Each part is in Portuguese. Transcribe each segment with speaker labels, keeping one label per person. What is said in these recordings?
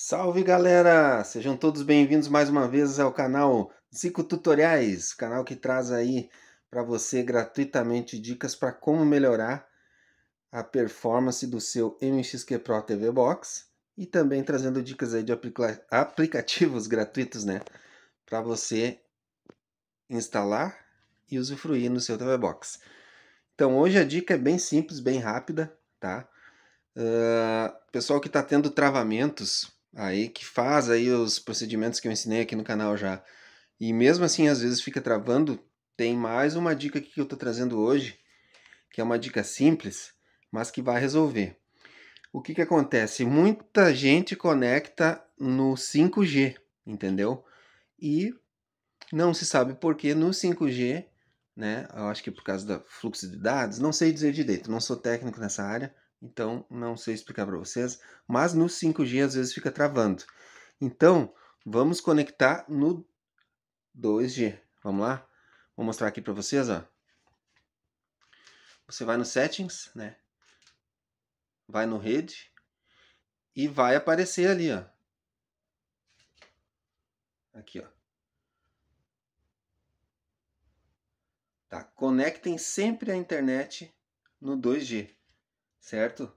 Speaker 1: Salve galera! Sejam todos bem-vindos mais uma vez ao canal Zico Tutoriais, canal que traz aí para você gratuitamente dicas para como melhorar a performance do seu MXQ Pro TV Box e também trazendo dicas aí de aplica aplicativos gratuitos, né, para você instalar e usufruir no seu TV Box. Então hoje a dica é bem simples, bem rápida, tá? Uh, pessoal que está tendo travamentos aí que faz aí os procedimentos que eu ensinei aqui no canal já. E mesmo assim, às vezes fica travando. Tem mais uma dica que eu estou trazendo hoje, que é uma dica simples, mas que vai resolver. O que, que acontece? Muita gente conecta no 5G, entendeu? E não se sabe por que no 5G, né? Eu acho que é por causa do fluxo de dados, não sei dizer direito, não sou técnico nessa área, então, não sei explicar para vocês, mas no 5G às vezes fica travando. Então, vamos conectar no 2G. Vamos lá? Vou mostrar aqui para vocês, ó. Você vai no settings, né? Vai no rede e vai aparecer ali, ó. Aqui, ó. Tá, conectem sempre a internet no 2G certo?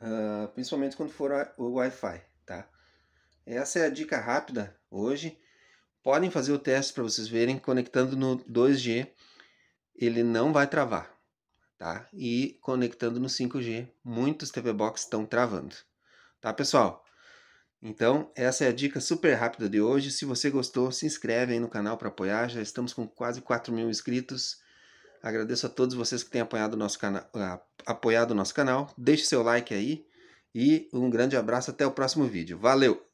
Speaker 1: Uh, principalmente quando for o Wi-Fi, tá? Essa é a dica rápida hoje. Podem fazer o teste para vocês verem, conectando no 2G, ele não vai travar, tá? E conectando no 5G, muitos TV Box estão travando, tá, pessoal? Então, essa é a dica super rápida de hoje. Se você gostou, se inscreve aí no canal para apoiar. Já estamos com quase 4 mil inscritos. Agradeço a todos vocês que têm apoiado o nosso canal, apoiado o nosso canal. Deixe seu like aí e um grande abraço até o próximo vídeo. Valeu!